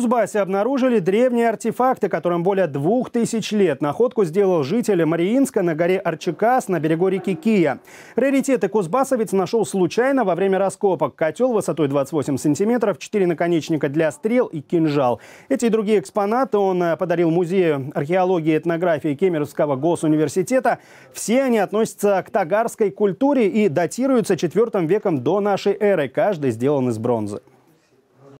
Кузбассе обнаружили древние артефакты, которым более двух тысяч лет. Находку сделал житель Мариинска на горе Арчикас на берегу реки Кия. Раритеты кузбассовец нашел случайно во время раскопок. Котел высотой 28 сантиметров, 4 наконечника для стрел и кинжал. Эти и другие экспонаты он э, подарил Музею археологии и этнографии Кемеровского госуниверситета. Все они относятся к тагарской культуре и датируются IV веком до нашей эры. Каждый сделан из бронзы.